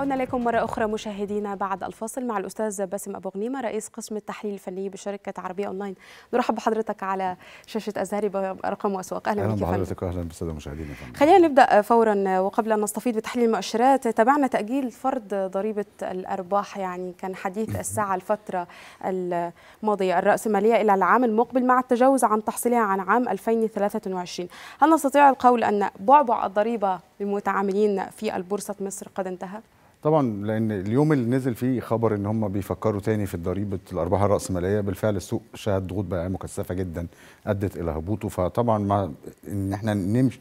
عدنا لكم مرة أخرى مشاهدينا بعد الفاصل مع الأستاذ باسم أبو غنيمة رئيس قسم التحليل الفني بشركة عربية أونلاين نرحب بحضرتك على شاشة أزهري بأرقام وأسواق أهلا بك بحضرتك أهلا بالسادة مشاهدينا خلينا نبدأ فورا وقبل أن نستفيد بتحليل المؤشرات تابعنا تأجيل فرض ضريبة الأرباح يعني كان حديث الساعة الفترة الماضية الرأسمالية إلى العام المقبل مع التجاوز عن تحصيلها عن عام 2023 هل نستطيع القول أن بعبع الضريبة للمتعاملين في البورصة مصر قد انتهى؟ طبعا لان اليوم اللي نزل فيه خبر ان هم بيفكروا تاني في ضريبه الارباح الراسماليه بالفعل السوق شهد ضغوط بيعيه مكثفه جدا ادت الى هبوطه فطبعا مع ان احنا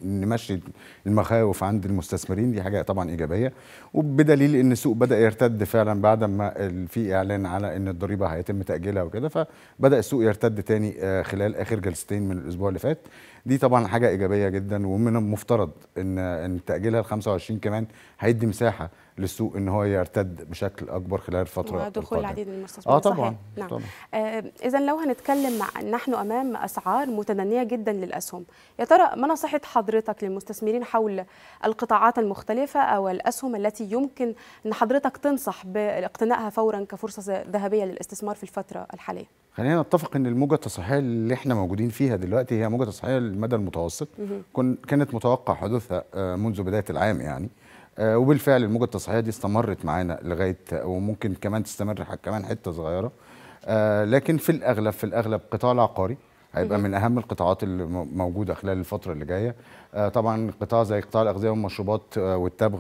نمشي المخاوف عند المستثمرين دي حاجه طبعا ايجابيه وبدليل ان السوق بدا يرتد فعلا بعد ما في اعلان على ان الضريبه هيتم تاجيلها وكده فبدا السوق يرتد تاني آه، خلال اخر جلستين من الاسبوع اللي فات دي طبعا حاجه ايجابيه جدا ومن المفترض ان ان تاجيلها ل 25 كمان هيدي مساحه للسوق ان هو يرتد بشكل اكبر خلال الفتره القادمه ودخول العديد من المستثمرين اه طبعا طبعًا. نعم طبعا. آه اذا لو هنتكلم مع نحن امام اسعار متدنيه جدا للاسهم يا ترى ما نصيحه حضرتك للمستثمرين حول القطاعات المختلفه او الاسهم التي يمكن ان حضرتك تنصح باقتنائها فورا كفرصه ذهبيه للاستثمار في الفتره الحاليه خلينا نتفق ان الموجه التصحيحيه اللي احنا موجودين فيها دلوقتي هي موجه تصحيحيه للمدى المتوسط كانت متوقع حدوثها آه، منذ بدايه العام يعني آه، وبالفعل الموجه التصحيحيه دي استمرت معانا لغايه وممكن كمان تستمر كمان حته صغيره آه، لكن في الاغلب في الاغلب قطاع العقاري هيبقى من اهم القطاعات اللي موجوده خلال الفتره اللي جايه آه، طبعا قطاع زي قطاع الاغذيه والمشروبات والتبغ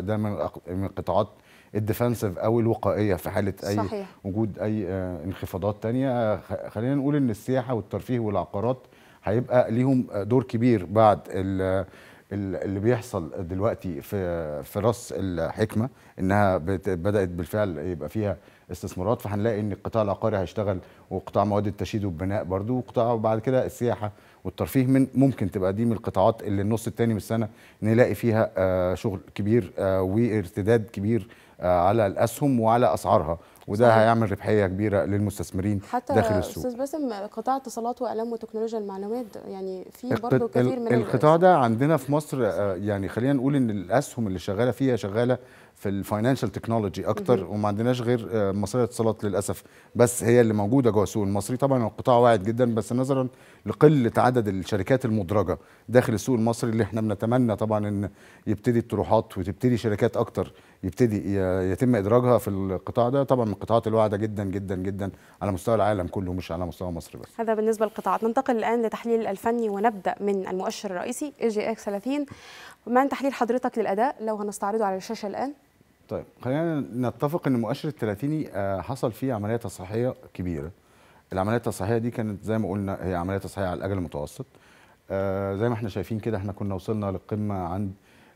ده من القطاعات الديفنسيف او الوقائيه في حاله اي صحيح. وجود اي انخفاضات تانية خلينا نقول ان السياحه والترفيه والعقارات هيبقى ليهم دور كبير بعد اللي بيحصل دلوقتي في في راس الحكمه انها بدات بالفعل يبقى فيها استثمارات فهنلاقي ان القطاع العقاري هيشتغل وقطاع مواد التشييد والبناء برضو وقطاع وبعد كده السياحه والترفيه من ممكن تبقى دي من القطاعات اللي النص الثاني من السنه نلاقي فيها آه، شغل كبير آه، وارتداد كبير آه، على الاسهم وعلى اسعارها وده صحيح. هيعمل ربحيه كبيره للمستثمرين حتى داخل السوق استاذ باسم قطاع اتصالات واعلام وتكنولوجيا المعلومات يعني في برضه كثير من القطاع ده عندنا في مصر آه، يعني خلينا نقول ان الاسهم اللي شغاله فيها شغاله في الفاينانشال تكنولوجي اكتر وما عندناش غير آه، مصرية اتصالات للاسف بس هي اللي موجوده جوه السوق المصري طبعا القطاع واعد جدا بس نظرا لقله عدد الشركات المدرجه داخل السوق المصري اللي احنا بنتمنى طبعا ان يبتدي الطروحات وتبتدي شركات اكتر يبتدي يتم ادراجها في القطاع ده طبعا من القطاعات الواعده جدا جدا جدا على مستوى العالم كله مش على مستوى مصر بس هذا بالنسبه للقطاعات ننتقل الان لتحليل الفني ونبدا من المؤشر الرئيسي اي جي اكس 30 ما تحليل حضرتك للاداء لو هنستعرضه على الشاشه الان طيب خلينا نتفق ان مؤشر الثلاثيني آه، حصل فيه عمليه تصحيحيه كبيره العمليه التصحيحيه دي كانت زي ما قلنا هي عمليه تصحيحيه على الاجل المتوسط آه، زي ما احنا شايفين كده احنا كنا وصلنا للقمه عند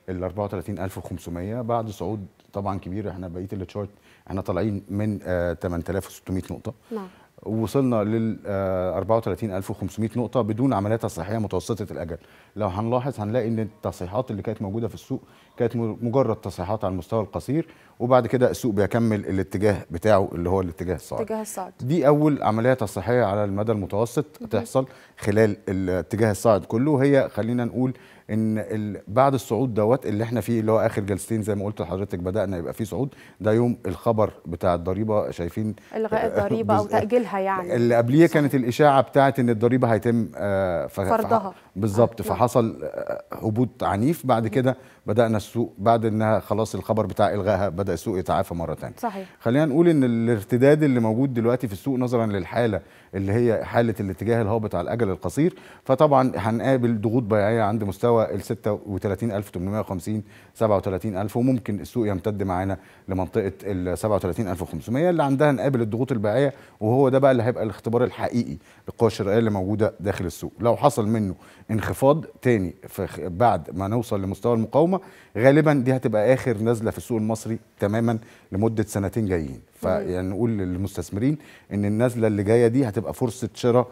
ال 34500 بعد صعود طبعا كبير احنا بقيه التشارت احنا طالعين من 8600 آه، نقطه نعم وصلنا لل 34500 آه، نقطه بدون عمليات تصحيحيه متوسطه الاجل لو هنلاحظ هنلاقي ان التصحيحات اللي كانت موجوده في السوق كانت مجرد تصحيحات على المستوى القصير وبعد كده السوق بيكمل الاتجاه بتاعه اللي هو الاتجاه الصاعد الاتجاه الصاعد دي اول عمليه تصحيحيه على المدى المتوسط هتحصل خلال الاتجاه الصاعد كله هي خلينا نقول ان بعد الصعود دوت اللي احنا فيه اللي هو اخر جلستين زي ما قلت لحضرتك بدانا يبقى فيه صعود ده يوم الخبر بتاع الضريبه شايفين الغاء الضريبه او تاجيلها يعني اللي قبليه كانت الاشاعه بتاعت ان الضريبه هيتم آه، فرضها بالظبط أيوة. فحصل آه، هبوط عنيف بعد كده بدانا السوق بعد انها خلاص الخبر بتاع الغائها بدا السوق يتعافى مره ثانيه صحيح خلينا نقول ان الارتداد اللي موجود دلوقتي في السوق نظرا للحاله اللي هي حاله الاتجاه الهابط على الاجل القصير فطبعا هنقابل ضغوط بيعيه عند مستوى ال 36850 37000 وممكن السوق يمتد معانا لمنطقه ال 37500 اللي عندها نقابل الضغوط البيعيه وهو ده بقى اللي هيبقى الاختبار الحقيقي للقوى الشرائيه اللي موجوده داخل السوق لو حصل منه انخفاض تاني بعد ما نوصل لمستوى المقاومه غالبا دي هتبقى اخر نزله في السوق المصري تماما لمده سنتين جايين فيعني نقول للمستثمرين ان النزله اللي جايه دي هتبقى فرصه شراء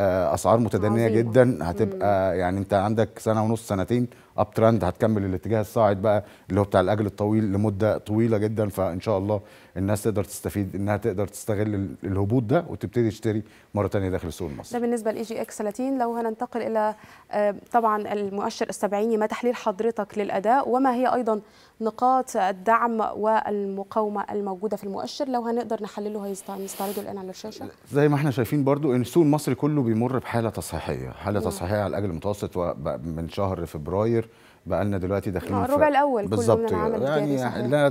آه، اسعار متدنيه عظيم. جدا هتبقى يعني انت عندك سنه ونص سنتين اب ترند هتكمل الاتجاه الصاعد بقى اللي هو بتاع الاجل الطويل لمده طويله جدا فان شاء الله الناس تقدر تستفيد انها تقدر تستغل الهبوط ده وتبتدي تشتري مره ثانيه داخل السوق المصري. ده بالنسبه لاي جي اكس 30 لو هننتقل الى آه، طبعا المؤشر السبعيني ما تحليل حضرتك للاداء وما هي ايضا نقاط الدعم والمقاومه الموجوده في المؤشر لو هنقدر نحلله هيستعرضه الان على الشاشه؟ زي ما احنا شايفين برضو ان السوق المصري كله بيمر بحاله تصحيحيه، حاله تصحيحيه على الاجل المتوسط من شهر فبراير بقى لنا دلوقتي داخلين آه، الربع الاول بالظبط يعني احنا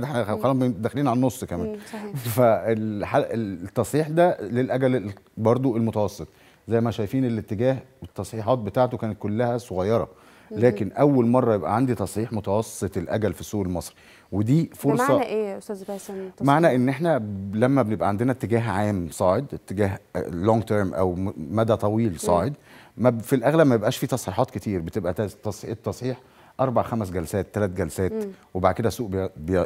داخلين على النص كمان فالتصحيح ده للاجل برضو المتوسط زي ما شايفين الاتجاه التصحيحات بتاعته كانت كلها صغيره لكن اول مره يبقى عندي تصحيح متوسط الاجل في السوق المصري ودي فرصه معنى ايه يا استاذ باسم معنى ان احنا لما بنبقى عندنا اتجاه عام صاعد اتجاه لونج آه، تيرم او مدى طويل صاعد في الاغلب ما بيبقاش فيه تصحيحات كتير بتبقى التصحيح اربع خمس جلسات ثلاث جلسات مم. وبعد كده السوق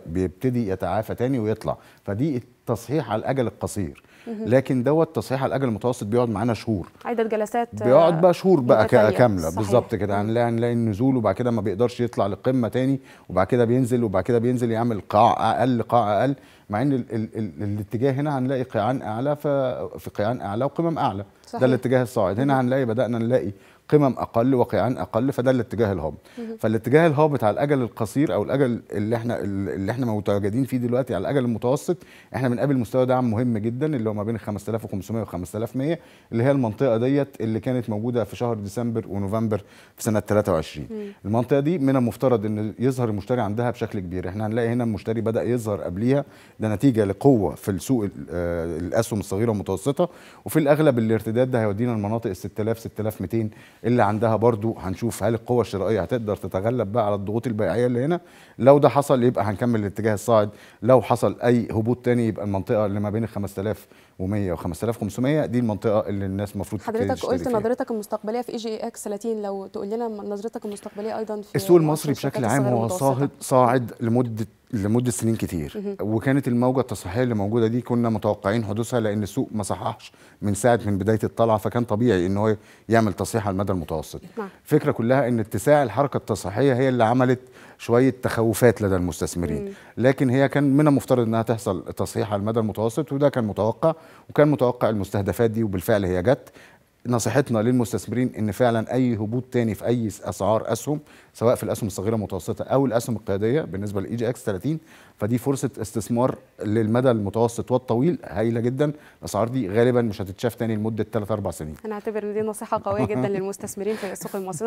بيبتدي يتعافى تاني ويطلع فدي التصحيح على الاجل القصير مم. لكن دوت تصحيح على الاجل المتوسط بيقعد معانا شهور عدد جلسات بيقعد بقى شهور بقى كامله بالظبط كده هنلاقي هنلاقي النزول وبعد كده ما بيقدرش يطلع للقمه تاني وبعد كده بينزل وبعد كده بينزل يعمل قاع اقل قاع اقل مع ان ال ال ال الاتجاه هنا هنلاقي قيعان اعلى في قيعان اعلى وقمم اعلى صحيح. ده الاتجاه الصاعد هنا هنلاقي بدانا نلاقي قمم اقل وقيعان اقل فده الاتجاه الهابط فالاتجاه الهابط على الاجل القصير او الاجل اللي احنا اللي احنا متواجدين فيه دلوقتي على الاجل المتوسط احنا بنقابل مستوى دعم مهم جدا اللي هو ما بين 5500 و 5100 اللي هي المنطقه ديت اللي كانت موجوده في شهر ديسمبر ونوفمبر في سنه 23 مم. المنطقه دي من المفترض ان يظهر المشتري عندها بشكل كبير احنا هنلاقي هنا المشتري بدا يظهر قبليها ده نتيجه لقوه في السوق آه، الاسهم الصغيره والمتوسطه وفي الاغلب الارتداد ده هيودينا لمناطق 6000 6200 اللي عندها برضو هنشوف هل القوة الشرائية هتقدر تتغلب بقى على الضغوط البيعية اللي هنا لو ده حصل يبقى هنكمل الاتجاه الصاعد لو حصل أي هبوط تاني يبقى المنطقة اللي ما بين ال 5000 و100 و5500 دي المنطقه اللي الناس المفروض حضرتك قلت فيها. نظرتك المستقبليه في اي جي اكس 30 لو تقول لنا نظرتك المستقبليه ايضا في السوق المصري بشكل عام هو صاعد صاعد لمده لمده سنين كتير وكانت الموجه التصحيحيه اللي موجوده دي كنا متوقعين حدوثها لان السوق ما صححش من ساعه من بدايه الطلعه فكان طبيعي ان هو يعمل تصحيح على المدى المتوسط الفكره نعم. كلها ان اتساع الحركه التصحيحيه هي اللي عملت شويه تخوفات لدى المستثمرين لكن هي كان من المفترض انها تحصل تصحيح على المدى المتوسط وده كان متوقع وكان متوقع المستهدفات دي وبالفعل هي جت نصيحتنا للمستثمرين ان فعلا اي هبوط تاني في اي اسعار اسهم سواء في الاسهم الصغيره المتوسطه او الاسهم القياديه بالنسبه للاي جي اكس 30 فدي فرصه استثمار للمدى المتوسط والطويل هايله جدا الاسعار دي غالبا مش هتتشاف تاني لمده 3 4 سنين انا اعتبر ان دي نصيحه قويه جدا للمستثمرين في السوق المصري